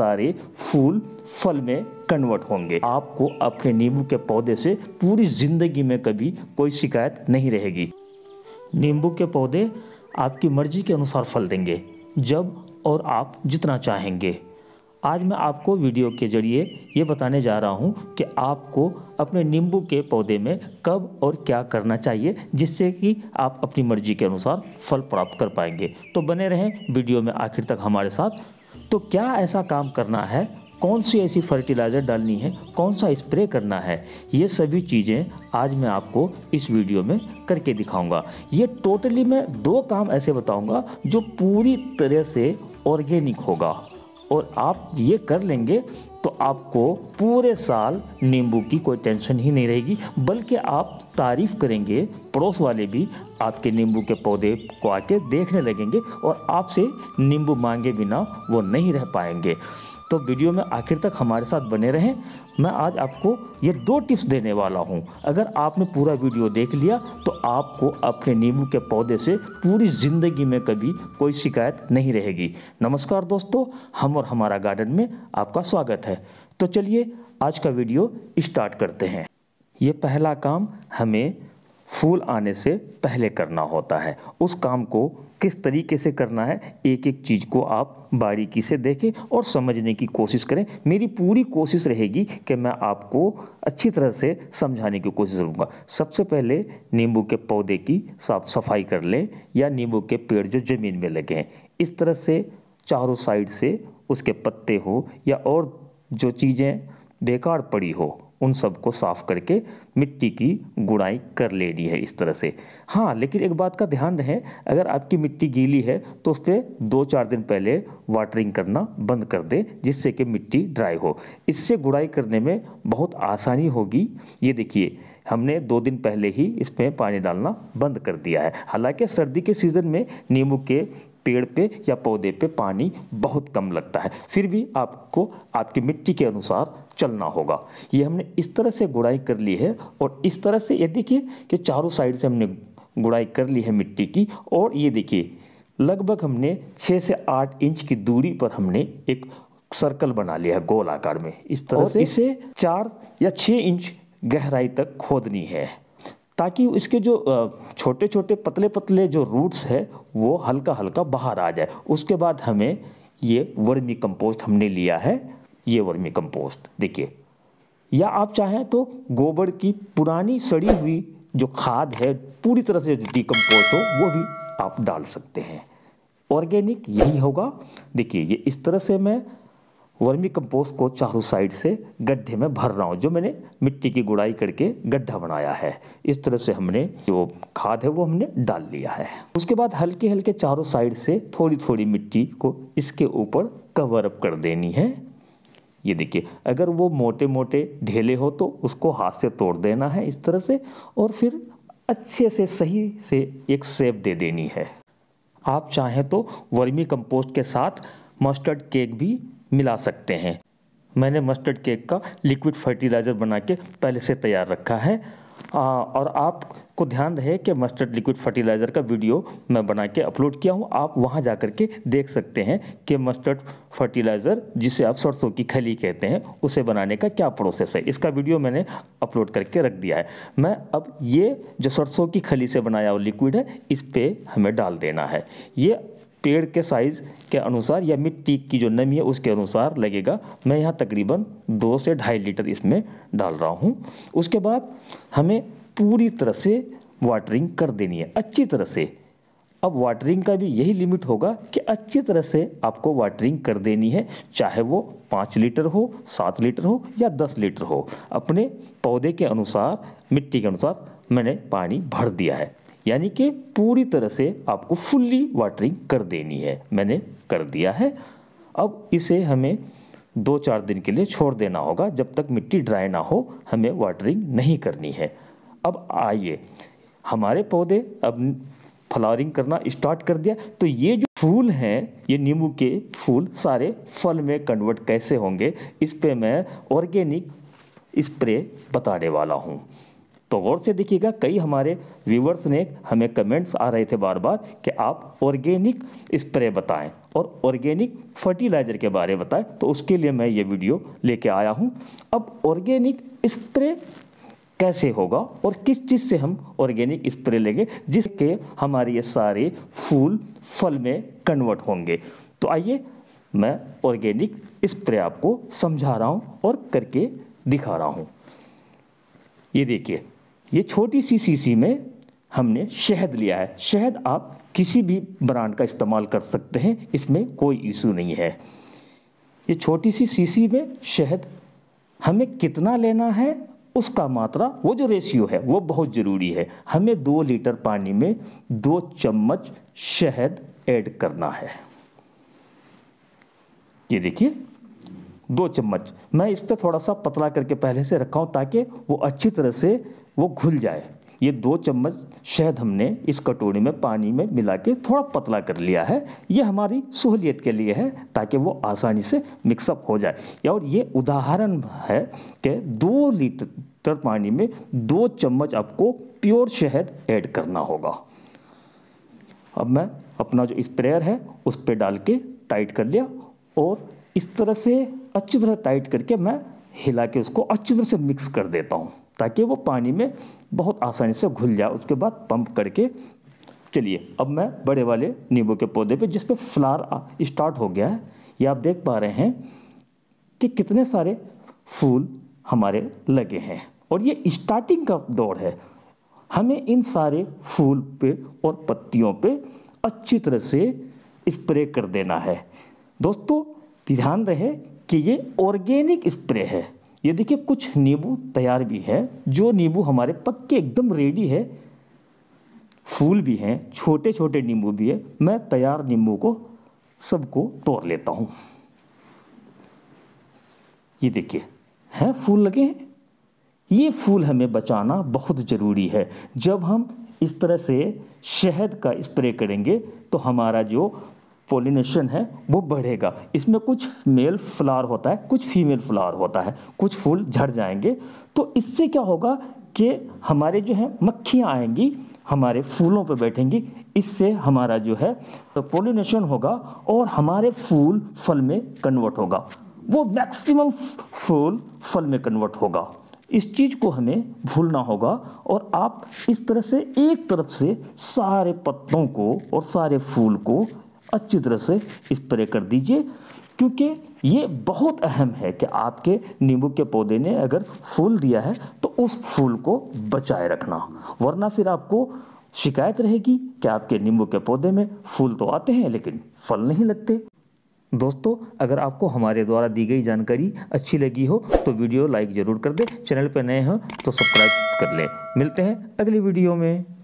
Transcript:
सारे फूल फल में कन्वर्ट होंगे आपको अपने नींबू के पौधे से पूरी ज़िंदगी में कभी कोई शिकायत नहीं रहेगी नींबू के पौधे आपकी मर्जी के अनुसार फल देंगे जब और आप जितना चाहेंगे आज मैं आपको वीडियो के जरिए ये बताने जा रहा हूँ कि आपको अपने नींबू के पौधे में कब और क्या करना चाहिए जिससे कि आप अपनी मर्जी के अनुसार फल प्राप्त कर पाएंगे तो बने रहें वीडियो में आखिर तक हमारे साथ तो क्या ऐसा काम करना है कौन सी ऐसी फर्टिलाइज़र डालनी है कौन सा स्प्रे करना है ये सभी चीज़ें आज मैं आपको इस वीडियो में करके दिखाऊंगा ये टोटली मैं दो काम ऐसे बताऊंगा जो पूरी तरह से ऑर्गेनिक होगा और आप ये कर लेंगे तो आपको पूरे साल नींबू की कोई टेंशन ही नहीं रहेगी बल्कि आप तारीफ़ करेंगे पड़ोस वाले भी आपके नींबू के पौधे को आके देखने लगेंगे और आपसे नींबू मांगे बिना वो नहीं रह पाएंगे तो वीडियो में आखिर तक हमारे साथ बने रहें मैं आज आपको ये दो टिप्स देने वाला हूँ अगर आपने पूरा वीडियो देख लिया तो आपको अपने नींबू के पौधे से पूरी ज़िंदगी में कभी कोई शिकायत नहीं रहेगी नमस्कार दोस्तों हम और हमारा गार्डन में आपका स्वागत है तो चलिए आज का वीडियो स्टार्ट करते हैं ये पहला काम हमें फूल आने से पहले करना होता है उस काम को किस तरीके से करना है एक एक चीज़ को आप बारीकी से देखें और समझने की कोशिश करें मेरी पूरी कोशिश रहेगी कि मैं आपको अच्छी तरह से समझाने की कोशिश करूँगा सबसे पहले नींबू के पौधे की साफ सफाई कर लें या नींबू के पेड़ जो ज़मीन में लगे हैं इस तरह से चारों साइड से उसके पत्ते हो या और जो चीज़ें बेकार पड़ी हो उन सबको साफ करके मिट्टी की गुड़ाई कर लेनी है इस तरह से हाँ लेकिन एक बात का ध्यान रहे अगर आपकी मिट्टी गीली है तो उस पर दो चार दिन पहले वाटरिंग करना बंद कर दें जिससे कि मिट्टी ड्राई हो इससे गुड़ाई करने में बहुत आसानी होगी ये देखिए हमने दो दिन पहले ही इसमें पानी डालना बंद कर दिया है हालांकि सर्दी के सीज़न में नींबू के पेड़ पे या पौधे पे पानी बहुत कम लगता है फिर भी आपको आपकी मिट्टी के अनुसार चलना होगा ये हमने इस तरह से गुड़ाई कर ली है और इस तरह से ये देखिए कि चारों साइड से हमने गुड़ाई कर ली है मिट्टी की और ये देखिए लगभग हमने छः से आठ इंच की दूरी पर हमने एक सर्कल बना लिया है गोल आकार में इस तरह से इसे चार या छः इंच गहराई तक खोदनी है ताकि इसके जो छोटे छोटे पतले पतले जो रूट्स है वो हल्का हल्का बाहर आ जाए उसके बाद हमें ये वर्मी कंपोस्ट हमने लिया है ये वर्मी कंपोस्ट देखिए या आप चाहें तो गोबर की पुरानी सड़ी हुई जो खाद है पूरी तरह से डिकम्पोस्ट हो वो भी आप डाल सकते हैं ऑर्गेनिक यही होगा देखिए ये इस तरह से मैं वर्मी कंपोस्ट को चारों साइड से गड्ढे में भर रहा हूँ जो मैंने मिट्टी की गुड़ाई करके गड्ढा बनाया है इस तरह से हमने जो खाद है वो हमने डाल लिया है उसके बाद हल्के हल्के चारों साइड से थोड़ी थोड़ी मिट्टी को इसके ऊपर कवर अप कर देनी है ये देखिए अगर वो मोटे मोटे ढेले हो तो उसको हाथ से तोड़ देना है इस तरह से और फिर अच्छे से सही से एक सेप दे देनी है आप चाहें तो वर्मी कंपोस्ट के साथ मस्टर्ड केक भी मिला सकते हैं मैंने मस्टर्ड केक का लिक्विड फर्टिलाइज़र बना के पहले से तैयार रखा है आ, और आपको ध्यान रहे कि मस्टर्ड लिक्विड फर्टिलाइज़र का वीडियो मैं बना के अपलोड किया हूँ आप वहाँ जा कर के देख सकते हैं कि मस्टर्ड फर्टिलाइज़र जिसे आप सरसों की खली कहते हैं उसे बनाने का क्या प्रोसेस है इसका वीडियो मैंने अपलोड करके रख दिया है मैं अब ये जो सरसों की खली से बनाया हुआ लिक्विड है इस पर हमें डाल देना है ये पेड़ के साइज़ के अनुसार या मिट्टी की जो नमी है उसके अनुसार लगेगा मैं यहाँ तकरीबन दो से ढाई लीटर इसमें डाल रहा हूँ उसके बाद हमें पूरी तरह से वाटरिंग कर देनी है अच्छी तरह से अब वाटरिंग का भी यही लिमिट होगा कि अच्छी तरह से आपको वाटरिंग कर देनी है चाहे वो पाँच लीटर हो सात लीटर हो या दस लीटर हो अपने पौधे के अनुसार मिट्टी के अनुसार मैंने पानी भर दिया है यानी कि पूरी तरह से आपको फुल्ली वाटरिंग कर देनी है मैंने कर दिया है अब इसे हमें दो चार दिन के लिए छोड़ देना होगा जब तक मिट्टी ड्राई ना हो हमें वाटरिंग नहीं करनी है अब आइए हमारे पौधे अब फ्लावरिंग करना स्टार्ट कर दिया तो ये जो फूल हैं ये नींबू के फूल सारे फल में कन्वर्ट कैसे होंगे इस पे मैं ऑर्गेनिक स्प्रे बताने वाला हूँ तो गौर से देखिएगा कई हमारे व्यूवर्स ने हमें कमेंट्स आ रहे थे बार बार कि आप ऑर्गेनिक स्प्रे बताएं और ऑर्गेनिक फर्टिलाइज़र के बारे में बताएं तो उसके लिए मैं ये वीडियो लेके आया हूँ अब ऑर्गेनिक स्प्रे कैसे होगा और किस चीज़ से हम ऑर्गेनिक स्प्रे लेंगे जिसके हमारे ये सारे फूल फल में कन्वर्ट होंगे तो आइए मैं ऑर्गेनिक स्प्रे आपको समझा रहा हूँ और करके दिखा रहा हूँ ये देखिए ये छोटी सी सीसी में हमने शहद लिया है शहद आप किसी भी ब्रांड का इस्तेमाल कर सकते हैं इसमें कोई इशू नहीं है ये छोटी सी शीशी में शहद हमें कितना लेना है उसका मात्रा वो जो रेशियो है वो बहुत ज़रूरी है हमें दो लीटर पानी में दो चम्मच शहद ऐड करना है ये देखिए दो चम्मच मैं इस पर थोड़ा सा पतला करके पहले से रखा हूँ ताकि वो अच्छी तरह से वो घुल जाए ये दो चम्मच शहद हमने इस कटोरी में पानी में मिला के थोड़ा पतला कर लिया है ये हमारी सहूलियत के लिए है ताकि वो आसानी से मिक्सअप हो जाए और ये उदाहरण है कि दो लीटर पानी में दो चम्मच आपको प्योर शहद ऐड करना होगा अब मैं अपना जो स्प्रेयर है उस पर डाल के टाइट कर लिया और इस तरह से अच्छी तरह टाइट करके मैं हिला के उसको अच्छी तरह से मिक्स कर देता हूँ ताकि वो पानी में बहुत आसानी से घुल जाए उसके बाद पंप करके चलिए अब मैं बड़े वाले नींबू के पौधे पे जिस पे फ्लार स्टार्ट हो गया है ये आप देख पा रहे हैं कि कितने सारे फूल हमारे लगे हैं और ये स्टार्टिंग का दौर है हमें इन सारे फूल पे और पत्तियों पे अच्छी तरह से स्प्रे कर देना है दोस्तों ध्यान रहे कि ये ऑर्गेनिक स्प्रे है ये देखिए कुछ नींबू तैयार भी है जो नींबू हमारे पक्के एकदम रेडी है फूल भी हैं छोटे छोटे नींबू भी है मैं तैयार नींबू को सबको तोड़ लेता हूँ ये देखिए हैं फूल लगे हैं ये फूल हमें बचाना बहुत ज़रूरी है जब हम इस तरह से शहद का स्प्रे करेंगे तो हमारा जो पोलिनेशन है वो बढ़ेगा इसमें कुछ मेल फ्लावर होता है कुछ फीमेल फ्लावर होता है कुछ फूल झड़ जाएंगे तो इससे क्या होगा कि हमारे जो है मक्खियाँ आएंगी हमारे फूलों पर बैठेंगी इससे हमारा जो है तो पोलिनेशन होगा और हमारे फूल फल में कन्वर्ट होगा वो मैक्सिमम फूल फल में कन्वर्ट होगा इस चीज़ को हमें भूलना होगा और आप इस तरह से एक तरफ से सारे पत्तों को और सारे फूल को अच्छी तरह से स्प्रे कर दीजिए क्योंकि ये बहुत अहम है कि आपके नींबू के पौधे ने अगर फूल दिया है तो उस फूल को बचाए रखना वरना फिर आपको शिकायत रहेगी कि आपके नींबू के पौधे में फूल तो आते हैं लेकिन फल नहीं लगते दोस्तों अगर आपको हमारे द्वारा दी गई जानकारी अच्छी लगी हो तो वीडियो लाइक ज़रूर कर दें चैनल पर नए हो तो सब्सक्राइब कर लें मिलते हैं अगली वीडियो में